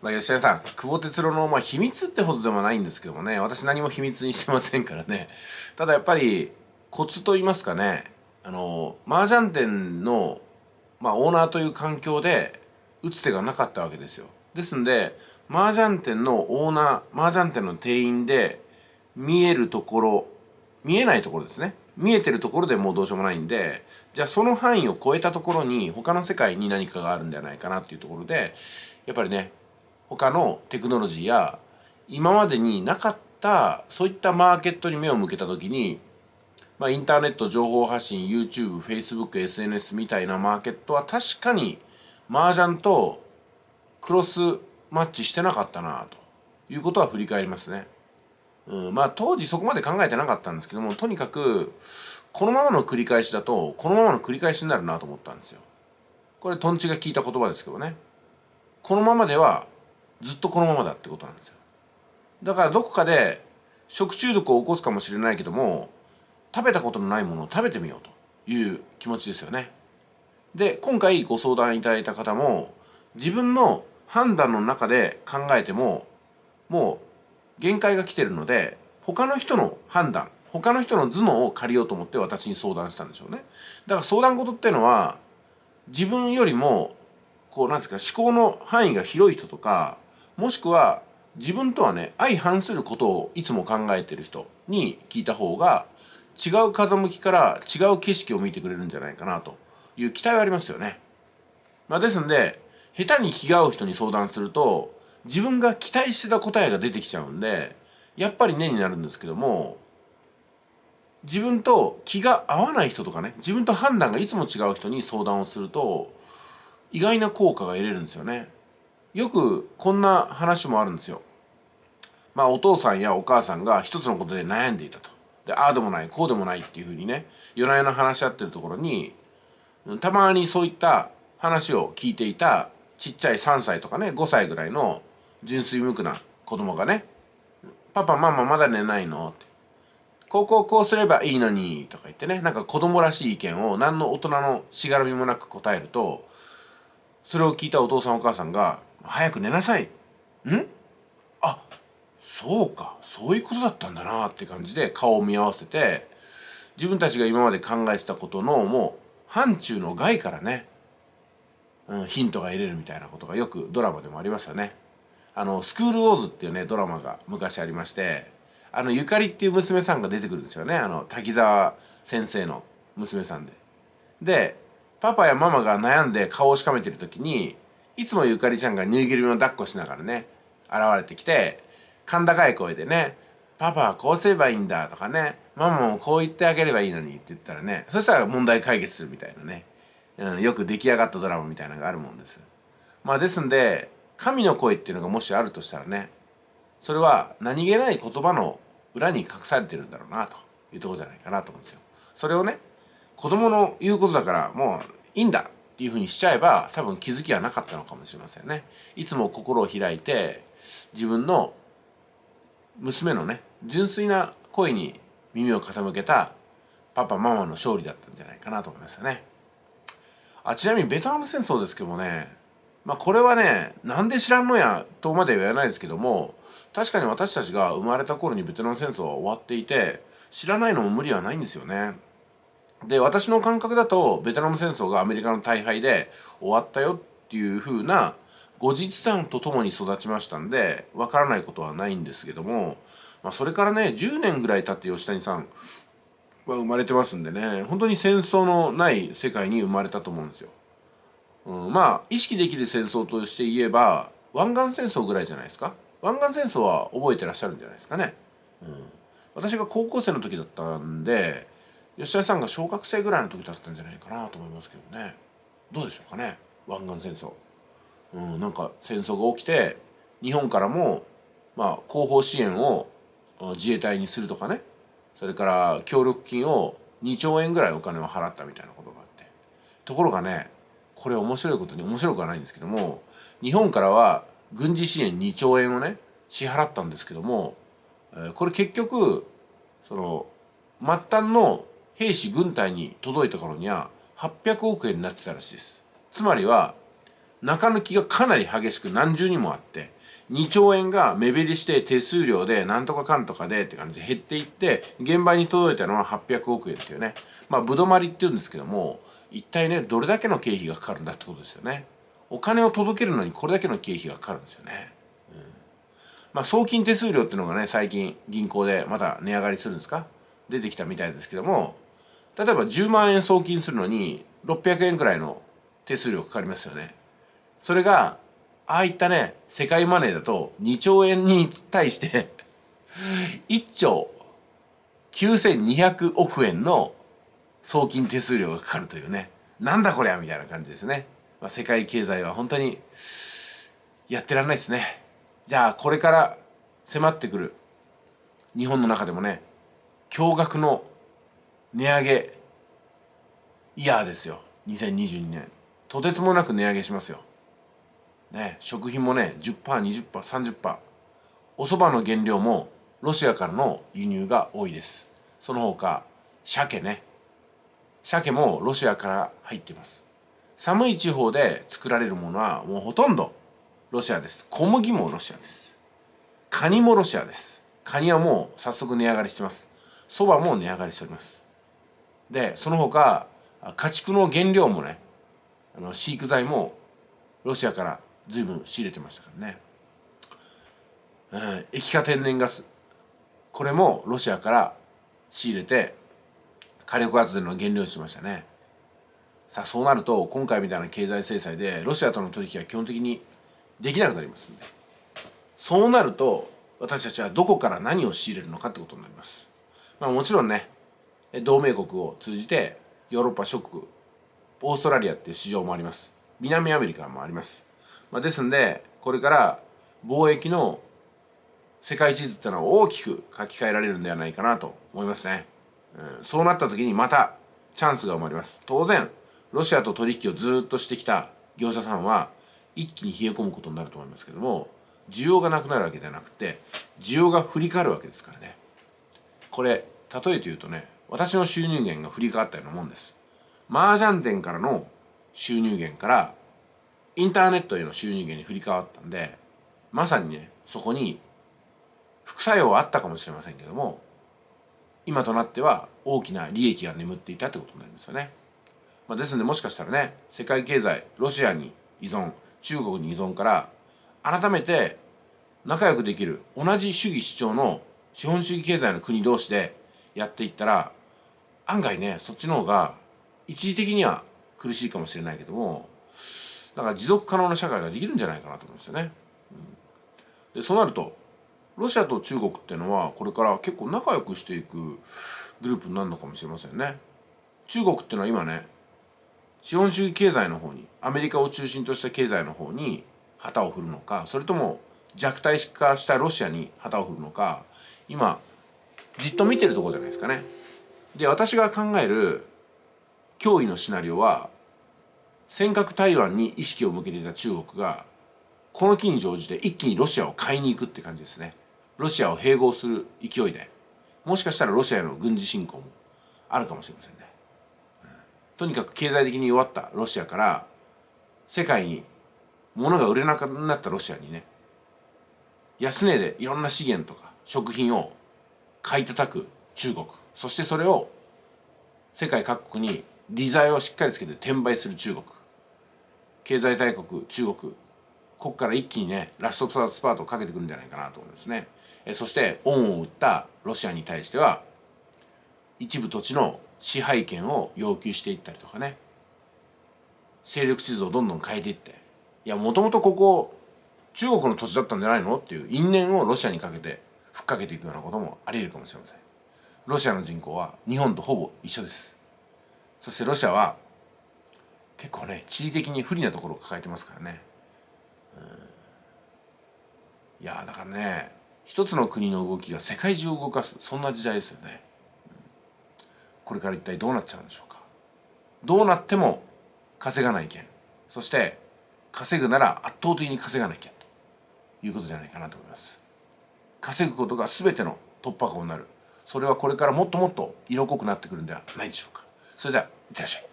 まあ、吉田さん、久保哲郎の、まあ、秘密ってほどでもないんですけどもね、私何も秘密にしてませんからね。ただやっぱり、コツと言いますかね、あの、麻雀店の、まあ、オーナーという環境で、打つ手がなかったわけですよ。ですんで、麻雀店のオーナー、麻雀店の店員で、見えるところ、見えないところですね。見えてるところでもうどうしようもないんで、じゃあその範囲を超えたところに他の世界に何かがあるんじゃないかなっていうところで、やっぱりね、他のテクノロジーや今までになかったそういったマーケットに目を向けた時に、まあ、インターネット情報発信 YouTubefacebookSNS みたいなマーケットは確かに麻雀とクロスマッチしてなかったなということは振り返りますね。うん、まあ当時そこまで考えてなかったんですけどもとにかくこのままの繰り返しだとこのままの繰り返しになるなと思ったんですよ。これとんちが効いた言葉ですけどね。このままではずっとこのままだってことなんですよだからどこかで食中毒を起こすかもしれないけども食べたことのないものを食べてみようという気持ちですよねで今回ご相談いただいた方も自分の判断の中で考えてももう限界が来てるので他の人の判断他の人の頭脳を借りようと思って私に相談したんでしょうねだから相談事っていうのは自分よりもこうなんですか思考の範囲が広い人とかもしくは自分とはね相反することをいつも考えてる人に聞いた方が違う風向きから違う景色を見てくれるんじゃないかなという期待はありますよね。まあ、ですんで下手に気が合う人に相談すると自分が期待してた答えが出てきちゃうんでやっぱりねになるんですけども自分と気が合わない人とかね自分と判断がいつも違う人に相談をすると意外な効果が得れるんですよね。よくこんな話もあるんですよ。まあお父さんやお母さんが一つのことで悩んでいたと。で、ああでもない、こうでもないっていうふうにね、夜な夜な話し合ってるところに、たまにそういった話を聞いていたちっちゃい3歳とかね、5歳ぐらいの純粋無垢な子供がね、パパママまだ寝ないのって。こうこうこうすればいいのにとか言ってね、なんか子供らしい意見を何の大人のしがらみもなく答えると、それを聞いたお父さんお母さんが、早く寝なさい。んあそうかそういうことだったんだなって感じで顔を見合わせて自分たちが今まで考えてたことのもう範疇の外からね、うん、ヒントが得れるみたいなことがよくドラマでもありましたね。あの「スクール・ウォーズ」っていうねドラマが昔ありましてあのゆかりっていう娘さんが出てくるんですよねあの滝沢先生の娘さんで。でパパやママが悩んで顔をしかめてる時にいつもゆかりちゃんがぬいぐるみを抱っこしながらね、現れてきて、甲高い声でね、パパはこうすればいいんだとかね、ママもこう言ってあげればいいのにって言ったらね、そしたら問題解決するみたいなね、うん、よく出来上がったドラマみたいなのがあるもんです。まあですんで、神の声っていうのがもしあるとしたらね、それは何気ない言葉の裏に隠されてるんだろうなというとこじゃないかなと思うんですよ。それをね、子供の言うことだからもういいんだっていうふうにしちゃえば多分気づきはなかったのかもしれませんね。いつも心を開いて自分の娘のね純粋な声に耳を傾けたパパママの勝利だったんじゃないかなと思いますよね。あちなみにベトナム戦争ですけどもね、まあ、これはねなんで知らんのやとまでは言わないですけども確かに私たちが生まれた頃にベトナム戦争は終わっていて知らないのも無理はないんですよね。で私の感覚だとベトナム戦争がアメリカの大敗で終わったよっていう風な後日談とともに育ちましたんでわからないことはないんですけども、まあ、それからね10年ぐらい経って吉谷さんは生まれてますんでね本当に戦争のない世界に生まれたと思うんですよ。うん、まあ意識できる戦争として言えば湾岸戦争ぐらいじゃないですか湾岸戦争は覚えてらっしゃるんじゃないですかね。うん、私が高校生の時だったんで吉田さんが小学生ぐらいの時だったんじゃないかなと思いますけどねどうでしょうかね湾岸戦争、うん、なんか戦争が起きて日本からも、まあ、後方支援を自衛隊にするとかねそれから協力金を2兆円ぐらいお金を払ったみたいなことがあってところがねこれ面白いことに面白くはないんですけども日本からは軍事支援2兆円をね支払ったんですけどもこれ結局その末端の兵士軍隊に届いた頃には800億円になってたらしいですつまりは中抜きがかなり激しく何重にもあって2兆円が目減りして手数料でなんとかかんとかでって感じで減っていって現場に届いたのは800億円っていうねまあぶどまりっていうんですけども一体ねどれだけの経費がかかるんだってことですよねお金を届けるのにこれだけの経費がかかるんですよね、うん、まあ送金手数料っていうのがね最近銀行でまた値上がりするんですか出てきたみたいですけども例えば10万円送金するのに600円くらいの手数料かかりますよね。それが、ああいったね、世界マネーだと2兆円に対して1 兆9200億円の送金手数料がかかるというね。なんだこりゃみたいな感じですね。まあ、世界経済は本当にやってらんないですね。じゃあこれから迫ってくる日本の中でもね、驚愕の値上げイヤーですよ2022年とてつもなく値上げしますよね食品もね 10%20%30% お蕎麦の原料もロシアからの輸入が多いですその他鮭ね鮭もロシアから入っています寒い地方で作られるものはもうほとんどロシアです小麦もロシアですカニもロシアですカニはもう早速値上がりしてますそばも値上がりしておりますでその他家畜の原料もねあの飼育剤もロシアから随分仕入れてましたからね、うん、液化天然ガスこれもロシアから仕入れて火力発電の原料にしましたねさあそうなると今回みたいな経済制裁でロシアとの取引は基本的にできなくなりますんでそうなると私たちはどこから何を仕入れるのかってことになりますまあもちろんね同盟国を通じてヨーロッパ諸国オーストラリアっていう市場もあります南アメリカもあります、まあ、ですんでこれから貿易の世界地図ってのは大きく書き換えられるんではないかなと思いますね、うん、そうなった時にまたチャンスが生まれます当然ロシアと取引をずっとしてきた業者さんは一気に冷え込むことになると思いますけども需要がなくなるわけではなくて需要が振り返るわけですからねこれ例えて言うとね私の収入源が振りかったようなもんです。麻雀店からの収入源からインターネットへの収入源に振り変わったんでまさにねそこに副作用はあったかもしれませんけども今となっては大きな利益が眠っていたってことになりますよね。まあ、ですのでもしかしたらね世界経済ロシアに依存中国に依存から改めて仲良くできる同じ主義主張の資本主義経済の国同士でやっていったら案外ねそっちの方が一時的には苦しいかもしれないけどもだから持続可能な社会ができるんじゃないかなと思うんですよね。うん、でそうなるとロシアと中国っていうのはこれから結構仲良くしていくグループになるのかもしれませんね。中国っていうのは今ね資本主義経済の方にアメリカを中心とした経済の方に旗を振るのかそれとも弱体化したロシアに旗を振るのか今じっと見てるとこじゃないですかね。で私が考える脅威のシナリオは尖閣台湾に意識を向けていた中国がこの機に乗じて一気にロシアを買いに行くって感じですねロシアを併合する勢いでもしかしたらロシアへの軍事侵攻もあるかもしれませんね、とにかく経済的に弱ったロシアから世界に物が売れなくなったロシアにね安値でいろんな資源とか食品を買い叩く中国そしてそれを世界各国に利材をしっかりつけて転売する中国経済大国中国ここから一気にねラストスパートをかけてくるんじゃないかなと思いますねえそして恩を売ったロシアに対しては一部土地の支配権を要求していったりとかね勢力地図をどんどん変えていっていやもともとここ中国の土地だったんじゃないのっていう因縁をロシアにかけてふっかけていくようなこともありえるかもしれません。ロシアの人口は日本とほぼ一緒ですそしてロシアは結構ね地理的に不利なところを抱えてますからね、いやだからね一つの国の動きが世界中を動かすそんな時代ですよね、これから一体どうなっちゃうんでしょうかどうなっても稼がないけんそして稼ぐなら圧倒的に稼がなきゃということじゃないかなと思います稼ぐことが全ての突破口になるそれはこれからもっともっと色濃くなってくるんではないでしょうかそれではいってらっしゃい